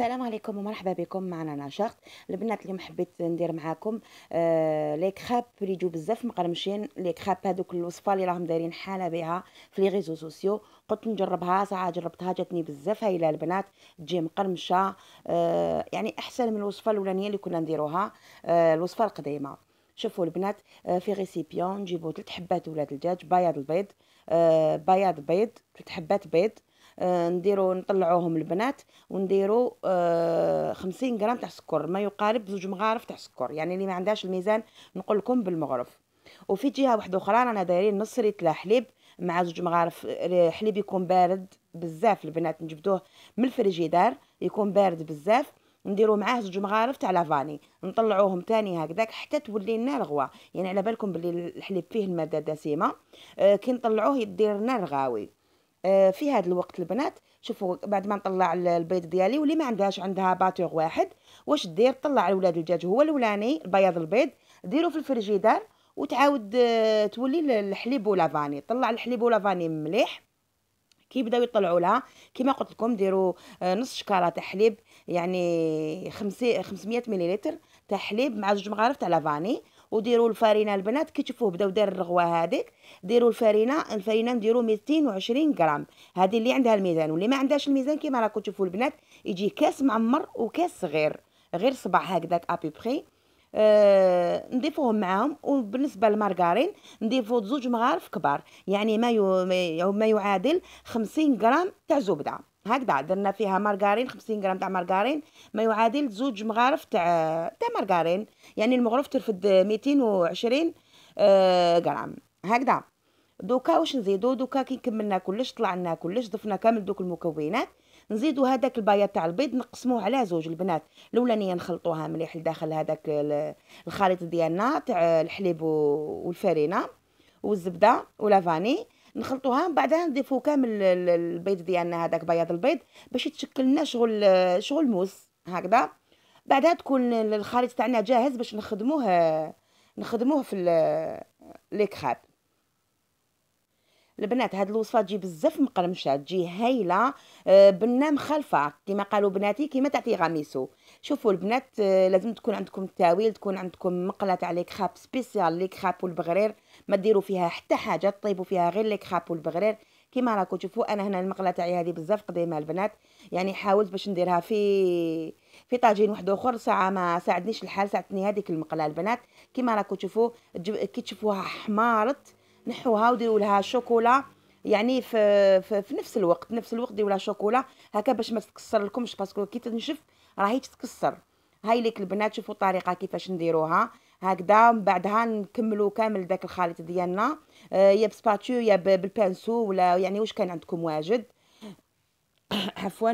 السلام عليكم ومرحبا بكم معنا نشاط البنات اليوم حبيت ندير معاكم آه لي كراب اللي يجوا بزاف مقرمشين لي كراب هذوك الوصفه اللي راهم دايرين حاله بها في لي ريزو سوسيو قلت نجربها ساعه جربتها جاتني بزاف هايله البنات تجي مقرمشه آه يعني احسن من الوصفه الاولانيه اللي كنا نديروها آه الوصفه القديمه شوفوا البنات آه، في ريسيبيون نجيبوا ثلاث حبات ولاد الدجاج بياض البيض آه بياض بيض ثلاث حبات بيض آه، نديرو نطلعوهم البنات ونديرو آه، خمسين غرام تاع سكر ما يقارب زوج مغارف تاع سكر يعني اللي ما عندهاش الميزان نقول لكم بالمغرف وفي جهه واحده اخرى رانا دايرين نص ريت حليب مع زوج مغارف حليب يكون بارد بزاف البنات نجبدوه من الفريجيدار يكون بارد بزاف نديرو معاه زوج مغارف تاع لافاني نطلعوهم تاني هكذاك حتى تولي لنا رغوه يعني على بالكم بلي الحليب فيه الماده دسيمه آه كي نطلعوه يدير لنا رغاوي آه، في هذا الوقت البنات شوفوا بعد ما نطلع البيض ديالي واللي ما عندهاش عندها باتور واحد واش دير طلع الولاد الدجاج هو الاولاني بياض البيض ديرو في الفريجيدار وتعاود آه، تولي الحليب ولافاني طلع الحليب ولافاني مليح كي بداو يطلعوا لها كيما قلت لكم ديروا آه، نص شكاره تاع حليب يعني 500 مليلتر تاع حليب مع جوج مغارف تاع لافاني وديروا الفرينه البنات كي تشوفوه بداو داير الرغوه هذيك ديروا الفرينه الفرينه نديروا 220 غرام هذه اللي عندها الميزان واللي ما عندهاش الميزان كيما راكم تشوفوا البنات يجي كاس معمر وكاس صغير غير صبع هكذاك ابي بخي آه، نضيفوهم معاهم وبالنسبه للمارغرين نضيفو زوج مغارف كبار يعني ما ما يعادل 50 غرام تاع زبده هكذا درنا فيها مارغرين 50 غرام تاع مارغرين ما يعادل زوج مغارف تاع تاع مارغرين يعني المغرف ترفد 220 آه، غرام هكذا دوكا واش نزيدو دوكا كي كملنا كلش طلعنا كلش ضفنا كامل دوك المكونات نزيدو هذاك البياض تاع البيض نقسموه على زوج البنات الاولانيه نخلطوها مليح لداخل هذاك الخليط ديالنا تاع الحليب والفرينه والزبده ولافاني نخلطوها من بعدها نضيفو كامل البيض ديالنا هذاك بياض البيض باش يتشكل لنا شغل شغل موس هكذا بعدها تكون الخليط تاعنا جاهز باش نخدموه نخدموه في لي كريب البنات هاد الوصفه تجي بزاف مقرمشه تجي هايله بنه آه، مخلفه كما قالوا بناتي كما تعطي غاميسو شوفوا البنات آه، لازم تكون عندكم التاويل تكون عندكم مقله تاع لي كراب سبيسيال لي كراب والبغرير ما ديروا فيها حتى حاجه طيبوا فيها غير لي كراب والبغرير كما راكم تشوفوا انا هنا المقله تاعي هذه بزاف قديمه البنات يعني حاولت باش نديرها في في طاجين واحد اخر ساعه ما ساعدنيش الحال ساعدتني هذيك المقله البنات كما راكم تشوفوا كي تشوفوها حمارت نحوها وديروا لها شوكولا يعني في, في, في نفس الوقت نفس الوقت ديروا لها شوكولا هكا باش ما تتكسر لكمش باسكو كي تنشف راهي تتكسر هاي ليك البنات شوفوا الطريقه كيفاش نديروها هكذا من بعدها نكملوا كامل داك الخليط ديالنا آه، يا بسباتيو يا بالبانسو ولا يعني واش كان عندكم واجد عفوا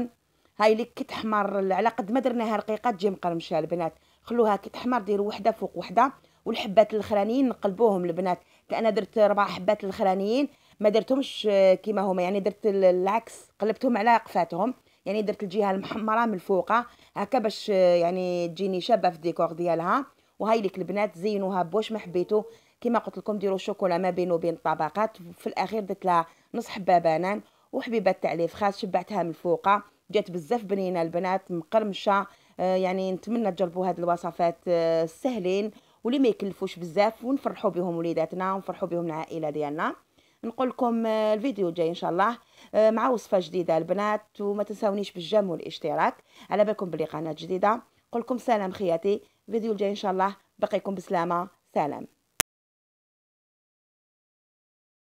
هاي ليك كي تحمر على قد ما درناها رقيقه تجي مقرمشه البنات خلوها كي تحمر ديروا وحده فوق وحده والحبات الاخرانيين نقلبوهم البنات كان درت ربع حبات الاخرانيين ما درتهمش آه، كيما هما يعني درت العكس قلبتهم على قفاتهم يعني درت الجهه المحمره من الفوق آه، هكا باش آه، يعني تجيني شابه في الديكور ديالها وهاي ليك البنات زينوها بواش ما حبيتو كيما قلت لكم ديروا الشوكولا ما بين وبين الطبقات في الاخير درت لها نص حبه بنان وحبيبه تعليف خاص شبعتها من الفوق جات بزاف بنينه البنات مقرمشه يعني نتمنى تجربوا هاد الوصفات السهلين واللي ما يكلفوش بزاف ونفرحوا بهم وليداتنا ونفرحوا بهم العائله ديالنا نقول لكم آه، الفيديو الجاي ان شاء الله آه، مع وصفه جديده البنات وما تنساونيش بالجيم والاشتراك على بالكم بلي قناه جديده نقول لكم سلام خياتي الفيديو الجاي ان شاء الله بقيكم بسلامه سلام